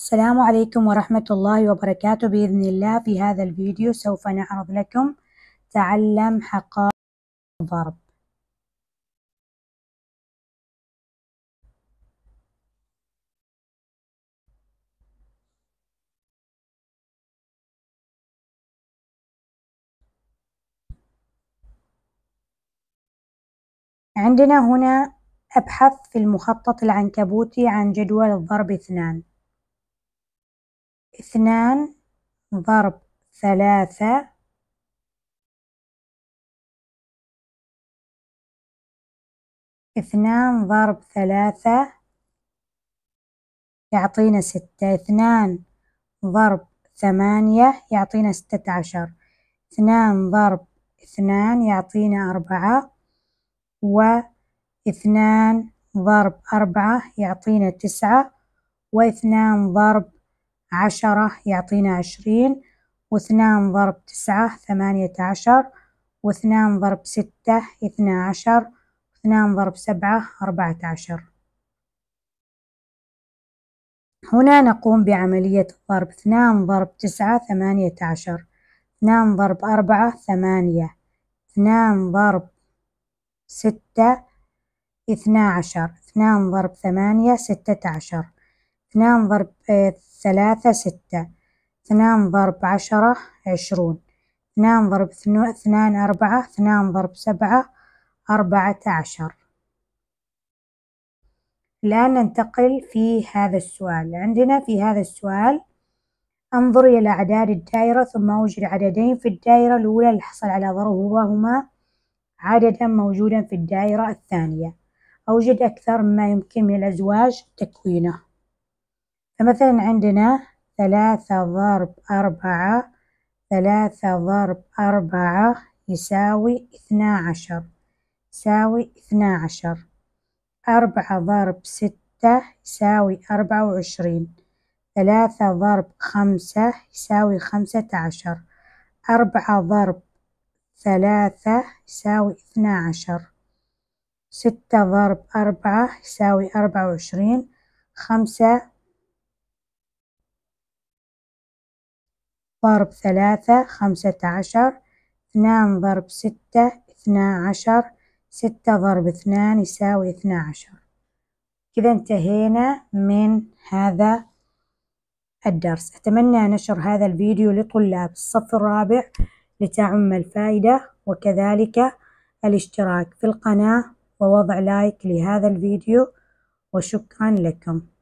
السلام عليكم ورحمة الله وبركاته بإذن الله في هذا الفيديو سوف نعرض لكم تعلم حقائق الضرب عندنا هنا أبحث في المخطط العنكبوتي عن جدول الضرب اثنان اثنان ضرب ثلاثة اثنان ضرب ثلاثة يعطينا ستة اثنان ضرب ثمانية يعطينا ستة عشر اثنان ضرب اثنان يعطينا أربعة واثنان ضرب أربعة يعطينا تسعة واثنان ضرب عشرة يعطينا عشرين واثنان ضرب تسعة ثمانية عشر واثنان ضرب ستة اثنى عشر واثنان ضرب سبعة أربعة عشر هنا نقوم بعملية الضرب اثنان ضرب تسعة ثمانية عشر اثنان ضرب أربعة ثمانية اثنان ضرب ستة اثنى عشر اثنان ضرب ثمانية ستة عشر اثنان ضرب آه، ثلاثة ستة اثنان ضرب عشرة عشرون اثنان ضرب اثنان أربعة اثنان ضرب سبعة أربعة عشر الآن ننتقل في هذا السؤال عندنا في هذا السؤال انظر إلى أعداد الدائرة ثم أوجد عددين في الدائرة الأولى لحصل على ضربهما عددا موجودا في الدائرة الثانية أوجد أكثر ما يمكن من الأزواج تكوينه فمثلا عندنا ثلاثة ضرب أربعة ثلاثة ضرب أربعة يساوي اثنا عشر يساوي اثنا عشر أربعة ضرب ستة يساوي أربعة وعشرين ثلاثة ضرب خمسة يساوي خمسة عشر أربعة ضرب ثلاثة يساوي اثنا عشر ستة ضرب أربعة يساوي أربعة وعشرين خمسة ضرب ثلاثة خمسة عشر اثنان ضرب ستة اثنا عشر ستة ضرب اثنان يساوي اثنا عشر كذا انتهينا من هذا الدرس أتمنى نشر هذا الفيديو لطلاب الصف الرابع لتعم الفائدة وكذلك الاشتراك في القناة ووضع لايك لهذا الفيديو وشكرا لكم